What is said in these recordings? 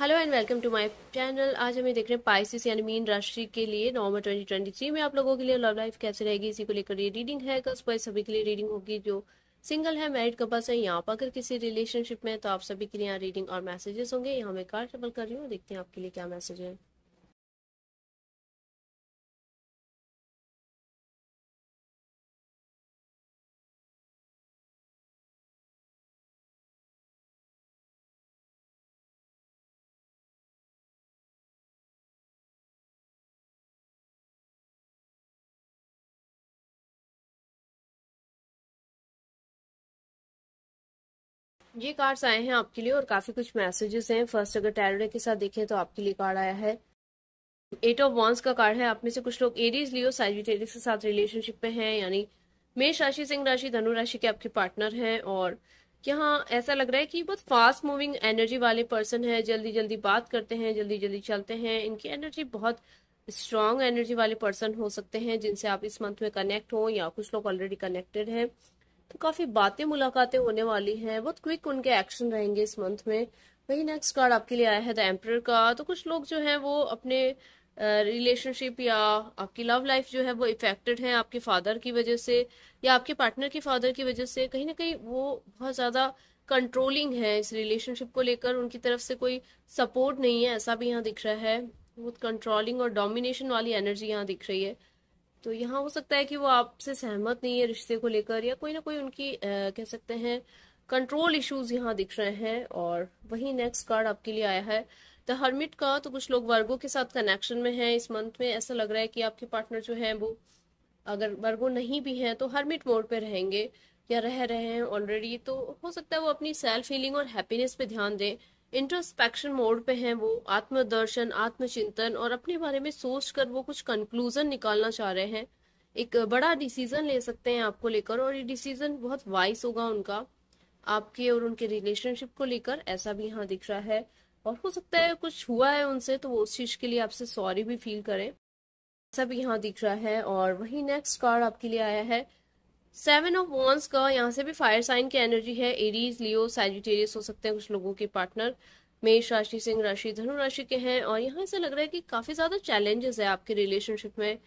hello and welcome to my channel आज हमें देख रहे हैं पाइसिस यानी मीन राशि के लिए नवंबर 2023 में आप लोगों के लिए लव लाइफ कैसे रहेगी इसी को लेकर ये रीडिंग है कल बॉय सभी के लिए रीडिंग होगी जो सिंगल है मैरिड कपल्स है यहाँ पर अगर किसी रिलेशनशिप में तो आप सभी के लिए यहाँ रीडिंग और मैसेजेस होंगे यहाँ मैं कार्ड डबल कर रही हूँ देखते हैं आपके लिए क्या मैसेज है ये कार्ड्स आए हैं आपके लिए और काफी कुछ मैसेजेस हैं फर्स्ट अगर टैरोडे के साथ देखें तो आपके लिए कार्ड आया है एट ऑफ वॉन्स का कार्ड है आप में से कुछ लोग एरीज लियो साइजिटेरिस के साथ रिलेशनशिप में हैं यानी मेष राशि सिंह राशि धनु राशि के आपके पार्टनर हैं और यहाँ ऐसा लग रहा है कि बहुत फास्ट मूविंग एनर्जी वाले पर्सन है जल्दी जल्दी बात करते हैं जल्दी जल्दी चलते हैं इनकी एनर्जी बहुत स्ट्रांग एनर्जी वाले पर्सन हो सकते हैं जिनसे आप इस मंथ में कनेक्ट हो या कुछ लोग ऑलरेडी कनेक्टेड हैं तो काफ़ी बातें मुलाकातें होने वाली हैं बहुत क्विक उनके एक्शन रहेंगे इस मंथ में वही नेक्स्ट कार्ड आपके लिए आया है द एम्प्रर का तो कुछ लोग जो हैं वो अपने रिलेशनशिप या आपकी लव लाइफ जो है वो इफेक्टेड है आपके फादर की वजह से या आपके पार्टनर के फादर की वजह से कहीं ना कहीं वो बहुत ज़्यादा कंट्रोलिंग है इस रिलेशनशिप को लेकर उनकी तरफ से कोई सपोर्ट नहीं है ऐसा भी यहाँ दिख रहा है बहुत कंट्रोलिंग और डोमिनेशन वाली एनर्जी यहाँ दिख रही है तो यहाँ हो सकता है कि वो आपसे सहमत नहीं है रिश्ते को लेकर या कोई ना कोई उनकी आ, कह सकते हैं कंट्रोल इश्यूज यहाँ दिख रहे हैं और वही नेक्स्ट कार्ड आपके लिए आया है द हर्मिट का तो कुछ लोग वर्गों के साथ कनेक्शन में हैं इस मंथ में ऐसा लग रहा है कि आपके पार्टनर जो हैं वो अगर वर्गो नहीं भी हैं तो हर्मिट मोड पे रहेंगे या रह रहे हैं ऑलरेडी तो हो सकता है वो अपनी सेल्फ फीलिंग और हैप्पीनेस पे ध्यान दें इंट्रोस्पेक्शन मोड पे हैं वो आत्मदर्शन आत्मचिंतन और अपने बारे में सोच कर वो कुछ कंक्लूजन निकालना चाह रहे हैं एक बड़ा डिसीजन ले सकते हैं आपको लेकर और ये डिसीजन बहुत वाइस होगा उनका आपके और उनके रिलेशनशिप को लेकर ऐसा भी यहाँ दिख रहा है और हो सकता है कुछ हुआ है उनसे तो वो उस चीज के लिए आपसे सॉरी भी फील करें ऐसा भी यहाँ दिख रहा है और वही नेक्स्ट कार्ड आपके लिए आया है सेवन ऑफ वॉन्स का यहाँ से भी फायर साइन की एनर्जी है एरीज लियो सैजिटेरियस हो सकते हैं कुछ लोगों के पार्टनर मेष राशि सिंह राशि धनु राशि के हैं और यहाँ ऐसा लग रहा है कि काफी ज्यादा चैलेंजेस है आपके रिलेशनशिप में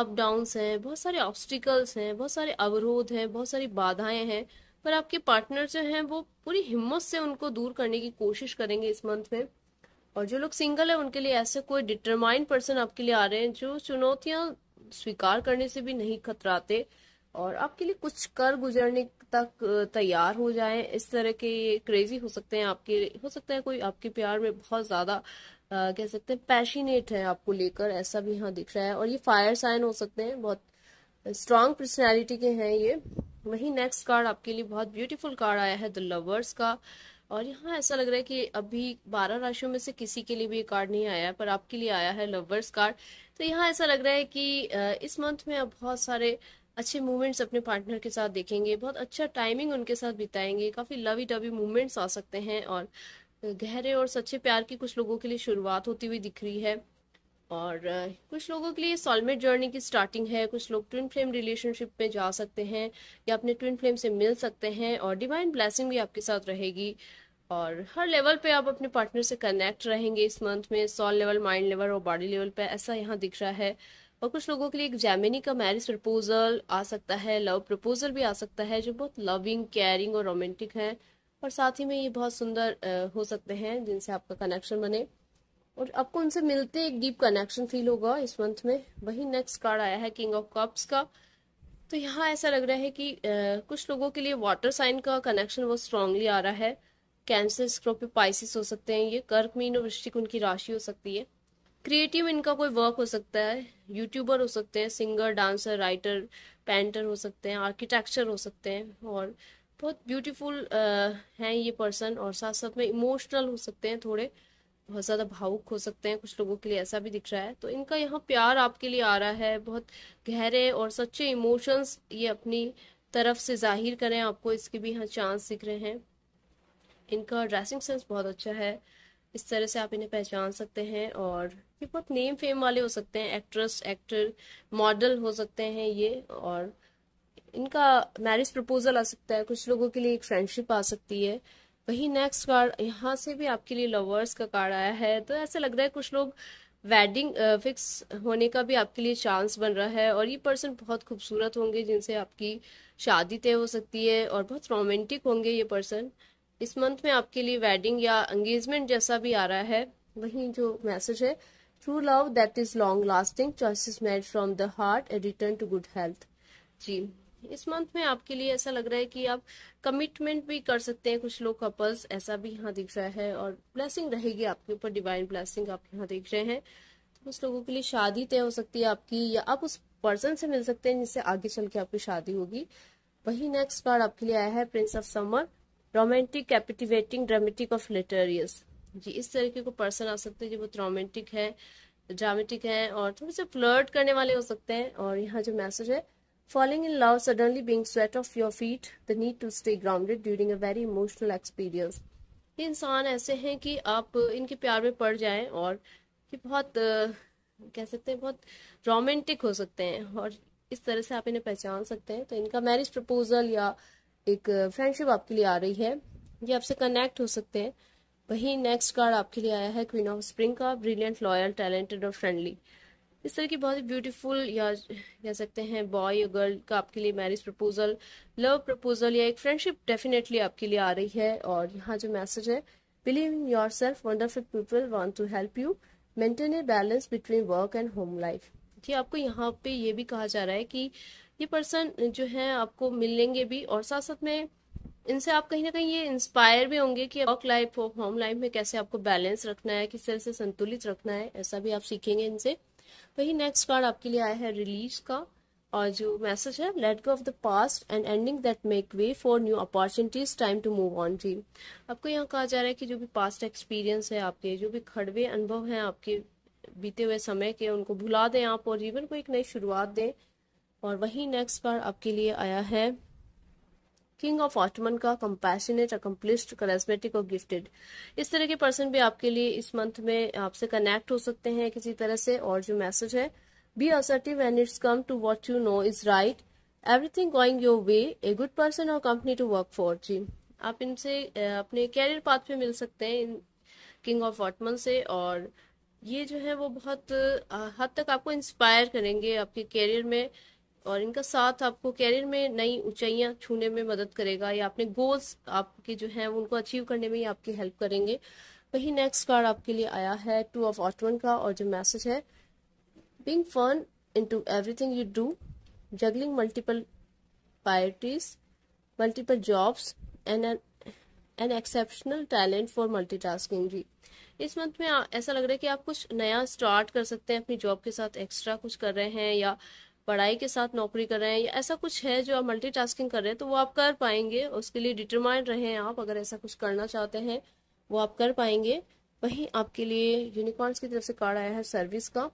अप डाउन्स हैं बहुत सारे ऑब्स्टिकल्स हैं बहुत सारे अवरोध हैं बहुत सारी बाधाएं हैं पर आपके पार्टनर जो हैं वो पूरी हिम्मत से उनको दूर करने की कोशिश करेंगे इस मंथ में और जो लोग सिंगल है उनके लिए ऐसे कोई डिटरमाइंड पर्सन आपके लिए आ रहे हैं जो चुनौतियां स्वीकार करने से भी नहीं खतराते और आपके लिए कुछ कर गुजरने तक तैयार हो जाए इस तरह के क्रेजी हो सकते हैं आपके हो सकता है कोई आपके प्यार में बहुत ज्यादा कह सकते हैं पैशनेट है आपको लेकर ऐसा भी यहाँ दिख रहा है और ये फायर साइन हो सकते हैं बहुत स्ट्रांग पर्सनैलिटी के हैं ये वही नेक्स्ट कार्ड आपके लिए बहुत ब्यूटीफुल कार्ड आया है द लवर्स का और यहाँ ऐसा लग रहा है कि अभी बारह राशियों में से किसी के लिए भी ये कार्ड नहीं आया है पर आपके लिए आया है लवर्स कार्ड तो यहाँ ऐसा लग रहा है कि इस मंथ में अब बहुत सारे अच्छे मूवमेंट्स अपने पार्टनर के साथ देखेंगे बहुत अच्छा टाइमिंग उनके साथ बिताएंगे काफ़ी लवी डवी मूवमेंट्स आ सकते हैं और गहरे और सच्चे प्यार की कुछ लोगों के लिए शुरुआत होती हुई दिख रही है और कुछ लोगों के लिए सॉलमेट जर्नी की स्टार्टिंग है कुछ लोग ट्विन फ्लेम रिलेशनशिप में जा सकते हैं या अपने ट्विन फ्लेम से मिल सकते हैं और डिवाइन ब्लेसिंग भी आपके साथ रहेगी और हर लेवल पे आप अपने पार्टनर से कनेक्ट रहेंगे इस मंथ में सॉल लेवल माइंड लेवल और बॉडी लेवल पे ऐसा यहाँ दिख रहा है और कुछ लोगों के लिए एक जैमिनी का मैरिज प्रपोजल आ सकता है लव प्रपोजल भी आ सकता है जो बहुत लविंग केयरिंग और रोमांटिक है और साथ ही में ये बहुत सुंदर हो सकते हैं जिनसे आपका कनेक्शन बने और आपको उनसे मिलते एक डीप कनेक्शन फील होगा इस मंथ में वही नेक्स्ट कार्ड आया है किंग ऑफ कप्स का तो यहाँ ऐसा लग रहा है कि आ, कुछ लोगों के लिए वाटर साइन का कनेक्शन वो स्ट्रांगली आ रहा है कैंसर स्क्रोपियो पाइसिस हो सकते हैं ये कर्क मीन और वृश्चिक उनकी राशि हो सकती है क्रिएटिव इनका कोई वर्क हो सकता है यूट्यूबर हो सकते हैं सिंगर डांसर राइटर पेंटर हो सकते हैं आर्किटेक्चर हो सकते हैं और बहुत ब्यूटीफुल uh, हैं ये पर्सन और साथ साथ में इमोशनल हो सकते हैं थोड़े बहुत ज़्यादा भावुक हो सकते हैं कुछ लोगों के लिए ऐसा भी दिख रहा है तो इनका यहाँ प्यार आपके लिए आ रहा है बहुत गहरे और सच्चे इमोशंस ये अपनी तरफ से जाहिर करें आपको इसके भी यहाँ चांस दिख रहे हैं इनका ड्रेसिंग सेंस बहुत अच्छा है इस तरह से आप इन्हें पहचान सकते हैं और ये बहुत नेम फेम वाले हो सकते हैं एक्ट्रेस एक्टर मॉडल हो सकते हैं ये और इनका मैरिज प्रपोजल आ सकता है कुछ लोगों के लिए एक फ्रेंडशिप आ सकती है वही नेक्स्ट कार्ड यहाँ से भी आपके लिए लवर्स का कार्ड आया है तो ऐसा लग रहा है कुछ लोग वेडिंग फिक्स होने का भी आपके लिए चांस बन रहा है और ये पर्सन बहुत खूबसूरत होंगे जिनसे आपकी शादी तय हो सकती है और बहुत रोमांटिक होंगे ये पर्सन इस मंथ में आपके लिए वेडिंग या एंगेजमेंट जैसा भी आ रहा है वही जो मैसेज है true love that is long lasting choices made from the heart and return to good health जी इस मंथ में आपके लिए ऐसा लग रहा है कि आप कमिटमेंट भी कर सकते हैं कुछ लोग कपल्स ऐसा भी यहाँ दिख रहा है और ब्लेसिंग रहेगी आपके ऊपर डिवाइन ब्लेसिंग आप यहाँ देख रहे हैं तो कुछ लोगों के लिए शादी तय हो सकती है आपकी या आप उस पर्सन से मिल सकते हैं जिससे आगे चल के आपकी शादी होगी वही नेक्स्ट कार्ड आपके लिए आया है prince of summer romantic captivating dramatic of लिटरेरियस जी इस तरीके को पर्सन आ सकते हैं जो बहुत रोमांटिक है ड्रामेटिक है और थोड़े से फ्लर्ट करने वाले हो सकते हैं और यहाँ जो मैसेज है falling in love suddenly being swept off your feet the need to stay grounded during a very emotional experience ये इंसान ऐसे हैं कि आप इनके प्यार में पड़ जाएं और ये बहुत कह सकते हैं बहुत रोमांटिक हो सकते हैं और इस तरह से आप इन्हें पहचान सकते हैं तो इनका मैरिज प्रपोजल या एक फ्रेंडशिप आपके लिए आ रही है ये आपसे कनेक्ट हो सकते हैं वही नेक्स्ट कार्ड आपके लिए आया है क्वीन ऑफ स्प्रिंग का ब्रिलियंट लॉयल टैलेंटेड और फ्रेंडली इस तरह की बहुत ही ब्यूटीफुल या कह सकते हैं बॉय या गर्ल का आपके लिए मैरिज प्रपोजल लव प्रपोजल या एक फ्रेंडशिप डेफिनेटली आपके लिए आ रही है और यहाँ जो मैसेज है believe in yourself wonderful people want to help you maintain a balance between work and home life देखिए आपको यहाँ पे ये भी कहा जा रहा है कि ये पर्सन जो है आपको मिलेंगे भी और साथ साथ में इनसे आप कहीं ना कहीं ये इंस्पायर भी होंगे कि वर्क लाइफ और होम लाइफ में कैसे आपको बैलेंस रखना है किस तरह से संतुलित रखना है ऐसा भी आप सीखेंगे इनसे वही नेक्स्ट कार्ड आपके लिए आया है रिलीज का और जो मैसेज है let go of the past and ending that make way for new opportunities time to move on dream आपको यहाँ कहा जा रहा है कि जो भी पास्ट एक्सपीरियंस है आपके जो भी खड़वे अनुभव हैं आपके बीते हुए समय के उनको भुला दें आप और जीवन को एक नई शुरुआत दें और वही नेक्स्ट बार आपके लिए आया है किंग ऑफ ऑटमन का कंपैशनेट अकम्पलिस्ड करेस्मेटिक और गिफ्टेड इस तरह के पर्सन भी आपके लिए इस मंथ में आपसे कनेक्ट हो सकते हैं किसी तरह से और जो मैसेज है be assertive and it's come to what you know is right everything going your way a good person और कंपनी टू वर्क फॉर जी आप इनसे अपने कैरियर पाथ पे मिल सकते हैं इन किंग ऑफ ऑटमन से और ये जो है वो बहुत हद तक आपको इंस्पायर करेंगे आपके कैरियर में और इनका साथ आपको कैरियर में नई ऊंचाइयां छूने में मदद करेगा या अपने गोल्स आपके जो हैं उनको अचीव करने में ही आपकी हेल्प करेंगे वही नेक्स्ट कार्ड आपके लिए आया है टू ऑफ ऑटवन का और जो मैसेज है fun into everything you do, juggling multiple priorities, multiple jobs, and an an exceptional talent for multitasking जी इस मंथ में ऐसा लग रहा है कि आप कुछ नया स्टार्ट कर सकते हैं अपनी जॉब के साथ एक्स्ट्रा कुछ कर रहे हैं या पढ़ाई के साथ नौकरी कर रहे हैं या ऐसा कुछ है जो आप मल्टीटास्किंग कर रहे हैं तो वो आप कर पाएंगे उसके लिए डिटरमाइंड रहें आप अगर ऐसा कुछ करना चाहते हैं वो आप कर पाएंगे वहीं आपके लिए यूनिकॉर्न्स की तरफ से कार्ड आया है सर्विस का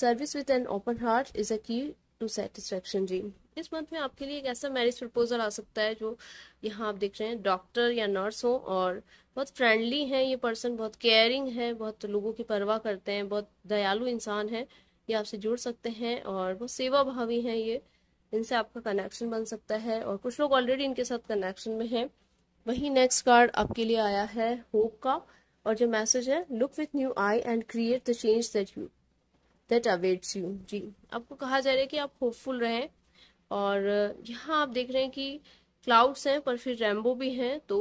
service with an open heart is a key to satisfaction जी इस मंथ में आपके लिए एक ऐसा मैरिज प्रपोजल आ सकता है जो यहाँ आप देख रहे हैं डॉक्टर या नर्स हो और बहुत फ्रेंडली हैं ये पर्सन बहुत केयरिंग है बहुत लोगों की परवाह करते हैं बहुत दयालु इंसान है ये आपसे जुड़ सकते हैं और वो सेवा भावी हैं ये इनसे आपका कनेक्शन बन सकता है और कुछ लोग ऑलरेडी इनके साथ कनेक्शन में हैं वही नेक्स्ट कार्ड आपके लिए आया है होप का और जो मैसेज है look with new eye and create the change that you that awaits you जी आपको कहा जा रहा है कि आप होपफुल रहें और यहाँ आप देख रहे हैं कि क्लाउड्स हैं पर फिर रेम्बो भी हैं तो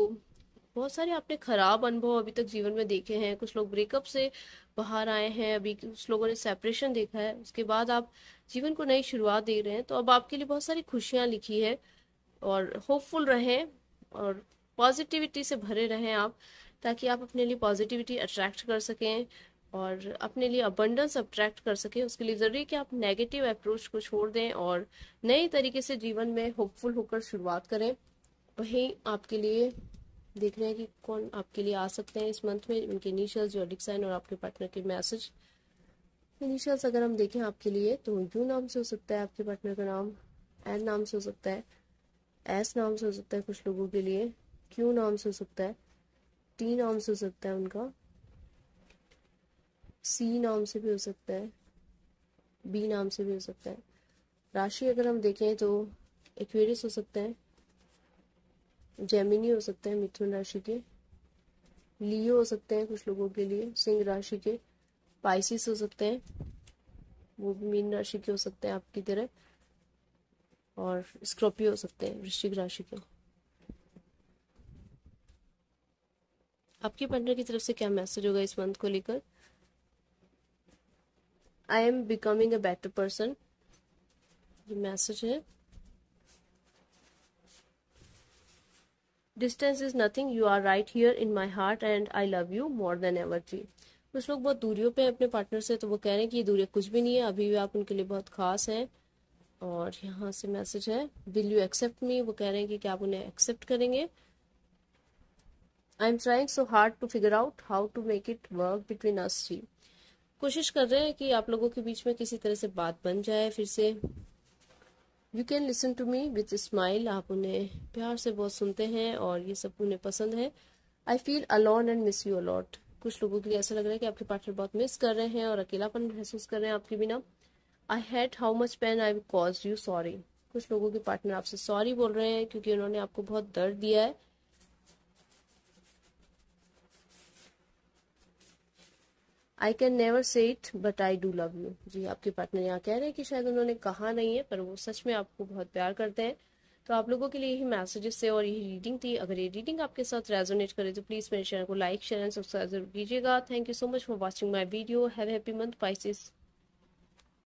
बहुत सारे आपने खराब अनुभव अभी तक जीवन में देखे हैं कुछ लोग ब्रेकअप से बाहर आए हैं अभी उस लोगों ने सेपरेशन देखा है उसके बाद आप जीवन को नई शुरुआत दे रहे हैं तो अब आपके लिए बहुत सारी खुशियाँ लिखी है और होपफुल रहें और पॉजिटिविटी से भरे रहें आप ताकि आप अपने लिए पॉजिटिविटी अट्रैक्ट कर सकें और अपने लिए अबंडेंस अट्रैक्ट कर सकें उसके लिए ज़रूरी कि आप नेगेटिव अप्रोच को छोड़ दें और नए तरीके से जीवन में होपफुल होकर शुरुआत करें वहीं आपके लिए देख रहे हैं कि कौन आपके लिए आ सकते हैं इस मंथ में उनके इनिशियल योडिक साइन और आपके पार्टनर के मैसेज इनिशियल्स अगर हम देखें आपके लिए तो यू नाम से हो सकता है आपके पार्टनर का नाम एन नाम से हो सकता है एस नाम से हो सकता है कुछ लोगों के लिए क्यू नाम से हो सकता है टी नाम से हो सकता है उनका सी नाम से भी हो सकता है बी नाम से भी हो सकता है राशि अगर हम देखें तो एक्वेरियस हो सकता है जैमिनी हो सकते हैं मिथुन राशि के लियो हो सकते हैं कुछ लोगों के लिए सिंह राशि के पाइसिस हो सकते हैं वो भी मीन राशि के हो सकते हैं आपकी तरह और स्क्रोपियो हो सकते हैं वृश्चिक राशि के आपके पार्टनर की तरफ से क्या मैसेज होगा इस मंथ को लेकर I am becoming a better person ये मैसेज है distance is nothing you are right here in my heart and I love you more than ever जी कुछ लोग बहुत दूरियों पे हैं अपने पार्टनर से तो वो कह रहे हैं कि ये दूरी कुछ भी नहीं है अभी भी आप उनके लिए बहुत खास हैं और यहाँ से मैसेज है विल यू एक्सेप्ट मी वो कह रहे हैं कि क्या आप उन्हें एक्सेप्ट करेंगे I am trying so hard to figure out how to make it work between us जी कोशिश कर रहे हैं कि आप लोगों के बीच में किसी तरह से बात बन जाए फिर से you can listen to me with smile आप उन्हें प्यार से बहुत सुनते हैं और ये सब उन्हें पसंद है I feel alone and miss you a lot कुछ लोगों के लिए ऐसा लग रहा है कि आपके पार्टनर बहुत मिस कर रहे हैं और अकेलापन महसूस कर रहे हैं आपके बिना I had how much pain I cause you sorry कुछ लोगों के पार्टनर आपसे सॉरी बोल रहे हैं क्योंकि उन्होंने आपको बहुत दर्द दिया है I can never say it but I do love you जी आपके पार्टनर यहाँ कह रहे हैं कि शायद उन्होंने कहा नहीं है पर वो सच में आपको बहुत प्यार करते हैं तो आप लोगों के लिए यही मैसेजेस थे और यही रीडिंग थी अगर ये रीडिंग आपके साथ रेजोनेट करे तो प्लीज़ मेरे चैनल को लाइक शेयर एंड सब्सक्राइब जरूर कीजिएगा thank you so much for watching my video have happy month Pisces